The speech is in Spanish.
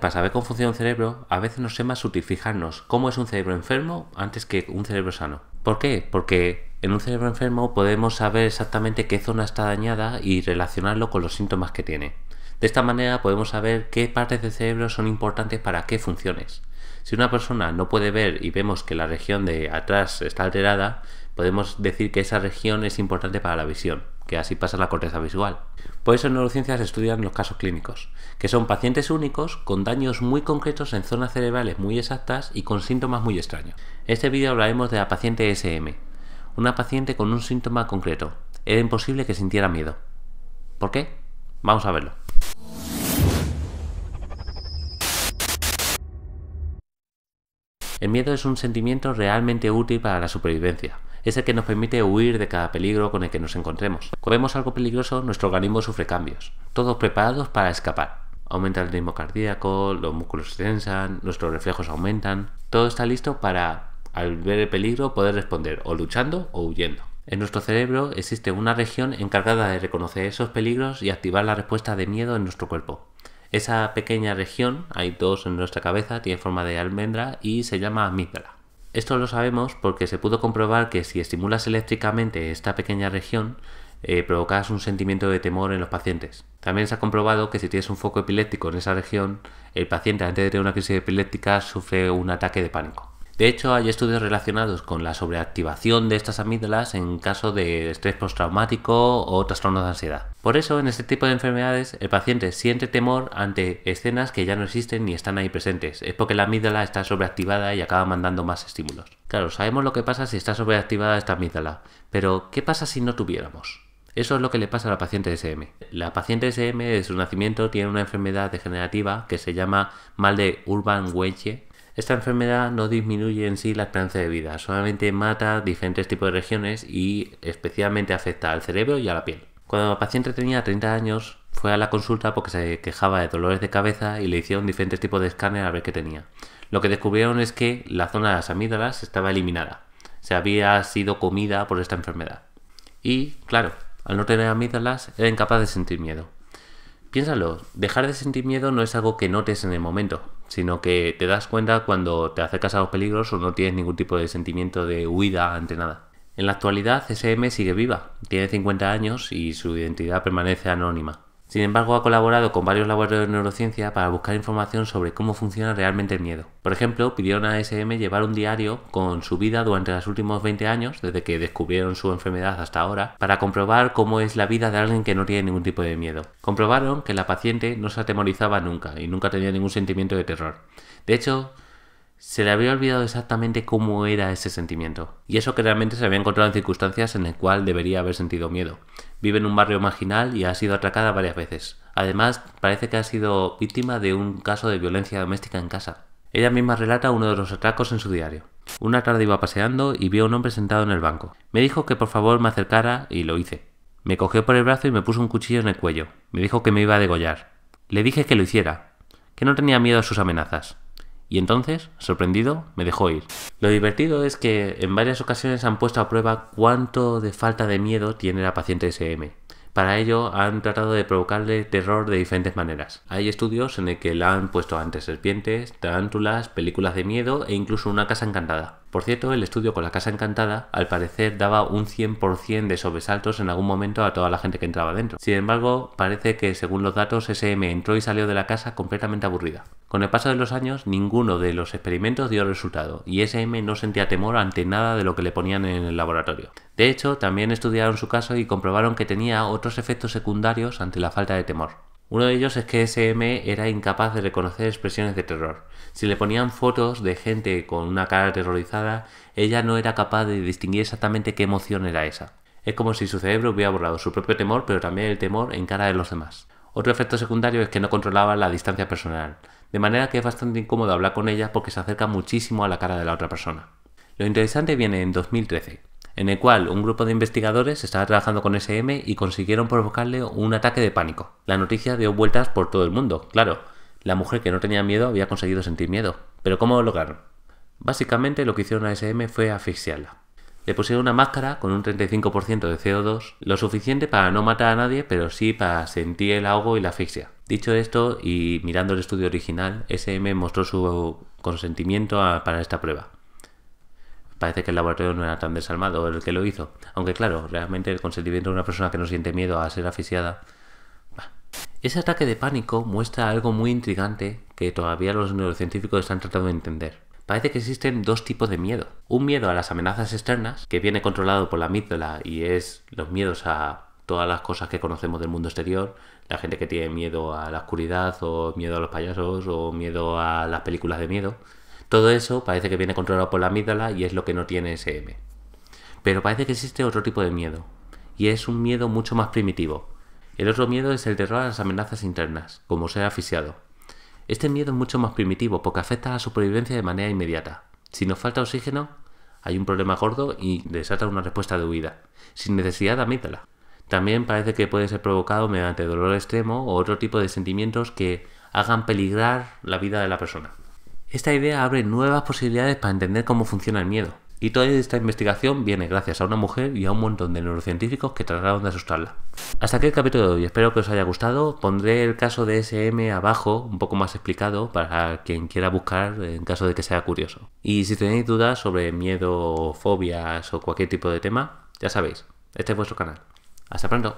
para saber cómo funciona un cerebro, a veces nos es más sutil fijarnos cómo es un cerebro enfermo antes que un cerebro sano. ¿Por qué? Porque en un cerebro enfermo podemos saber exactamente qué zona está dañada y relacionarlo con los síntomas que tiene. De esta manera podemos saber qué partes del cerebro son importantes para qué funciones. Si una persona no puede ver y vemos que la región de atrás está alterada, podemos decir que esa región es importante para la visión que así pasa la corteza visual. Por eso en neurociencias se estudian los casos clínicos, que son pacientes únicos con daños muy concretos en zonas cerebrales muy exactas y con síntomas muy extraños. En este vídeo hablaremos de la paciente SM, una paciente con un síntoma concreto. Era imposible que sintiera miedo. ¿Por qué? Vamos a verlo. El miedo es un sentimiento realmente útil para la supervivencia es el que nos permite huir de cada peligro con el que nos encontremos. Cuando vemos algo peligroso, nuestro organismo sufre cambios, todos preparados para escapar. Aumenta el ritmo cardíaco, los músculos se tensan, nuestros reflejos aumentan. Todo está listo para, al ver el peligro, poder responder o luchando o huyendo. En nuestro cerebro existe una región encargada de reconocer esos peligros y activar la respuesta de miedo en nuestro cuerpo. Esa pequeña región, hay dos en nuestra cabeza, tiene forma de almendra y se llama amígdala. Esto lo sabemos porque se pudo comprobar que si estimulas eléctricamente esta pequeña región, eh, provocas un sentimiento de temor en los pacientes. También se ha comprobado que si tienes un foco epiléptico en esa región, el paciente antes de tener una crisis epiléptica sufre un ataque de pánico. De hecho, hay estudios relacionados con la sobreactivación de estas amígdalas en caso de estrés postraumático o trastornos de ansiedad. Por eso, en este tipo de enfermedades, el paciente siente temor ante escenas que ya no existen ni están ahí presentes. Es porque la amígdala está sobreactivada y acaba mandando más estímulos. Claro, sabemos lo que pasa si está sobreactivada esta amígdala, pero ¿qué pasa si no tuviéramos? Eso es lo que le pasa a la paciente SM. La paciente SM de su nacimiento tiene una enfermedad degenerativa que se llama mal de Urban Weche esta enfermedad no disminuye en sí la esperanza de vida, solamente mata diferentes tipos de regiones y especialmente afecta al cerebro y a la piel. Cuando la paciente tenía 30 años, fue a la consulta porque se quejaba de dolores de cabeza y le hicieron diferentes tipos de escáner a ver qué tenía. Lo que descubrieron es que la zona de las amígdalas estaba eliminada, se había sido comida por esta enfermedad. Y, claro, al no tener amígdalas, era incapaz de sentir miedo. Piénsalo, dejar de sentir miedo no es algo que notes en el momento, sino que te das cuenta cuando te acercas a los peligros o no tienes ningún tipo de sentimiento de huida ante nada. En la actualidad, SM sigue viva, tiene 50 años y su identidad permanece anónima. Sin embargo, ha colaborado con varios laboratorios de neurociencia para buscar información sobre cómo funciona realmente el miedo. Por ejemplo, pidieron a SM llevar un diario con su vida durante los últimos 20 años, desde que descubrieron su enfermedad hasta ahora, para comprobar cómo es la vida de alguien que no tiene ningún tipo de miedo. Comprobaron que la paciente no se atemorizaba nunca y nunca tenía ningún sentimiento de terror. De hecho, se le había olvidado exactamente cómo era ese sentimiento. Y eso que realmente se había encontrado en circunstancias en las cuales debería haber sentido miedo. Vive en un barrio marginal y ha sido atracada varias veces. Además, parece que ha sido víctima de un caso de violencia doméstica en casa. Ella misma relata uno de los atracos en su diario. Una tarde iba paseando y vi a un hombre sentado en el banco. Me dijo que por favor me acercara y lo hice. Me cogió por el brazo y me puso un cuchillo en el cuello. Me dijo que me iba a degollar. Le dije que lo hiciera, que no tenía miedo a sus amenazas y entonces, sorprendido, me dejó ir. Lo divertido es que en varias ocasiones han puesto a prueba cuánto de falta de miedo tiene la paciente SM. Para ello han tratado de provocarle terror de diferentes maneras. Hay estudios en el que la han puesto ante serpientes, tarántulas, películas de miedo e incluso una casa encantada. Por cierto, el estudio con la Casa Encantada al parecer daba un 100% de sobresaltos en algún momento a toda la gente que entraba dentro. Sin embargo, parece que según los datos SM entró y salió de la casa completamente aburrida. Con el paso de los años, ninguno de los experimentos dio resultado y SM no sentía temor ante nada de lo que le ponían en el laboratorio. De hecho, también estudiaron su caso y comprobaron que tenía otros efectos secundarios ante la falta de temor. Uno de ellos es que SM era incapaz de reconocer expresiones de terror. Si le ponían fotos de gente con una cara aterrorizada, ella no era capaz de distinguir exactamente qué emoción era esa. Es como si su cerebro hubiera borrado su propio temor, pero también el temor en cara de los demás. Otro efecto secundario es que no controlaba la distancia personal, de manera que es bastante incómodo hablar con ella porque se acerca muchísimo a la cara de la otra persona. Lo interesante viene en 2013, en el cual un grupo de investigadores estaba trabajando con SM y consiguieron provocarle un ataque de pánico. La noticia dio vueltas por todo el mundo, claro. La mujer que no tenía miedo había conseguido sentir miedo. Pero ¿cómo lo lograron? Básicamente lo que hicieron a SM fue asfixiarla. Le pusieron una máscara con un 35% de CO2, lo suficiente para no matar a nadie, pero sí para sentir el ahogo y la asfixia. Dicho esto, y mirando el estudio original, SM mostró su consentimiento para esta prueba parece que el laboratorio no era tan desalmado el que lo hizo. Aunque claro, realmente el consentimiento de una persona que no siente miedo a ser asfixiada... Ese ataque de pánico muestra algo muy intrigante que todavía los neurocientíficos están tratando de entender. Parece que existen dos tipos de miedo. Un miedo a las amenazas externas, que viene controlado por la amígdala y es los miedos a todas las cosas que conocemos del mundo exterior, la gente que tiene miedo a la oscuridad o miedo a los payasos o miedo a las películas de miedo. Todo eso parece que viene controlado por la amígdala y es lo que no tiene SM. Pero parece que existe otro tipo de miedo, y es un miedo mucho más primitivo. El otro miedo es el terror a las amenazas internas, como ser asfixiado. Este miedo es mucho más primitivo porque afecta a la supervivencia de manera inmediata. Si nos falta oxígeno, hay un problema gordo y desata una respuesta de huida, sin necesidad de amígdala. También parece que puede ser provocado mediante dolor extremo o otro tipo de sentimientos que hagan peligrar la vida de la persona. Esta idea abre nuevas posibilidades para entender cómo funciona el miedo. Y toda esta investigación viene gracias a una mujer y a un montón de neurocientíficos que trataron de asustarla. Hasta aquí el capítulo de hoy, espero que os haya gustado. Pondré el caso de SM abajo, un poco más explicado, para quien quiera buscar en caso de que sea curioso. Y si tenéis dudas sobre miedo, fobias o cualquier tipo de tema, ya sabéis, este es vuestro canal. Hasta pronto.